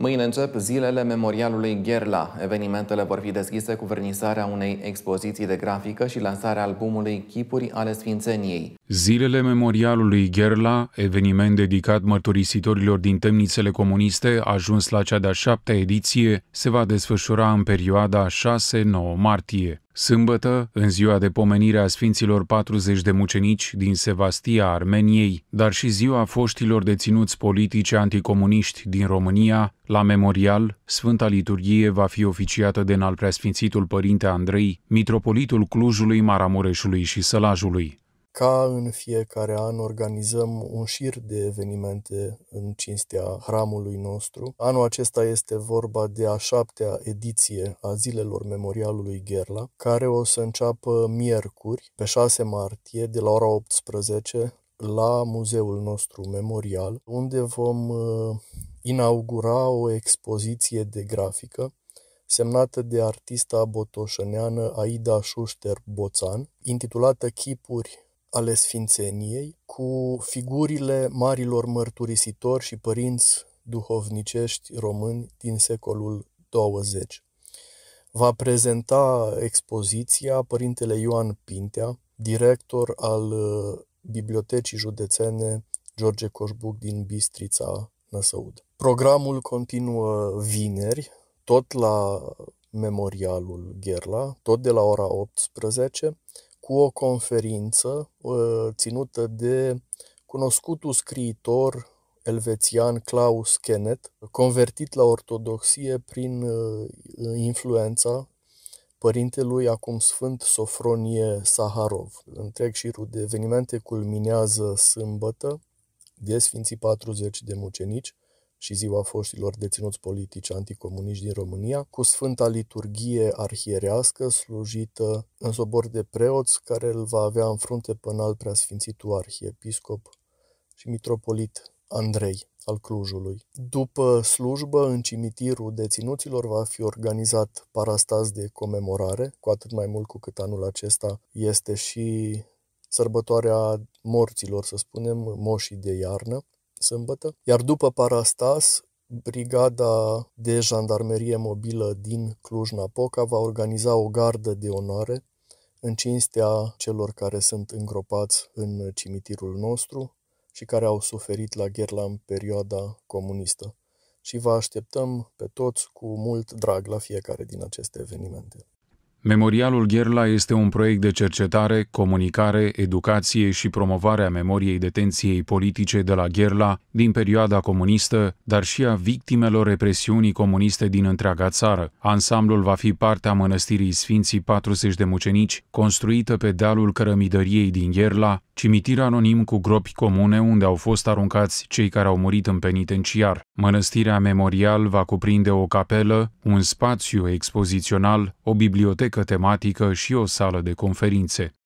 Mâine încep zilele memorialului Gherla. Evenimentele vor fi deschise cu vernisarea unei expoziții de grafică și lansarea albumului Chipuri ale Sfințeniei. Zilele memorialului Gherla, eveniment dedicat mărturisitorilor din temnițele comuniste, ajuns la cea de-a șaptea ediție, se va desfășura în perioada 6-9 martie. Sâmbătă, în ziua de pomenire a Sfinților 40 de mucenici din Sevastia, Armeniei, dar și ziua foștilor deținuți politici anticomuniști din România, la memorial, Sfânta Liturghie va fi oficiată de înalt preasfințitul Părinte Andrei, mitropolitul Clujului, Maramureșului și Sălajului. Ca în fiecare an organizăm un șir de evenimente în cinstea hramului nostru. Anul acesta este vorba de a șaptea ediție a zilelor memorialului Gherla, care o să înceapă miercuri, pe 6 martie, de la ora 18, la muzeul nostru memorial, unde vom uh, inaugura o expoziție de grafică semnată de artista botoșăneană Aida Șușter Boțan, intitulată Chipuri ale sfințeniei cu figurile marilor mărturisitori și părinți duhovnicești români din secolul 20. Va prezenta expoziția Părintele Ioan Pintea, director al uh, Bibliotecii Județene George Coșbuc din Bistrița Năsăud. Programul continuă vineri, tot la Memorialul Gherla, tot de la ora 18, cu o conferință ă, ținută de cunoscutul scriitor elvețian Klaus Kenneth, convertit la ortodoxie prin ă, influența părintelui acum sfânt Sofronie Saharov. Întreg șirul de evenimente culminează sâmbătă de Sfinții 40 de mucenici, și ziua foștilor deținuți politici anticomuniști din România, cu Sfânta Liturghie arhierească slujită în sobor de preoți, care îl va avea în frunte până al preasfințitul arhiepiscop și mitropolit Andrei al Clujului. După slujbă, în cimitirul deținuților va fi organizat parastaz de comemorare, cu atât mai mult cu cât anul acesta este și sărbătoarea morților, să spunem, moșii de iarnă, sâmbătă, iar după Parastas, Brigada de Jandarmerie Mobilă din Cluj-Napoca va organiza o gardă de onoare în cinstea celor care sunt îngropați în cimitirul nostru și care au suferit la gherla în perioada comunistă. Și vă așteptăm pe toți cu mult drag la fiecare din aceste evenimente. Memorialul Gherla este un proiect de cercetare, comunicare, educație și promovare a memoriei detenției politice de la Gherla din perioada comunistă, dar și a victimelor represiunii comuniste din întreaga țară. Ansamblul va fi partea mănăstirii Sfinții 40 de mucenici, construită pe dealul cărămidăriei din Gherla, cimitir anonim cu gropi comune unde au fost aruncați cei care au murit în penitenciar. Mănăstirea Memorial va cuprinde o capelă, un spațiu expozițional, o bibliotecă bibliotecă tematică și o sală de conferințe.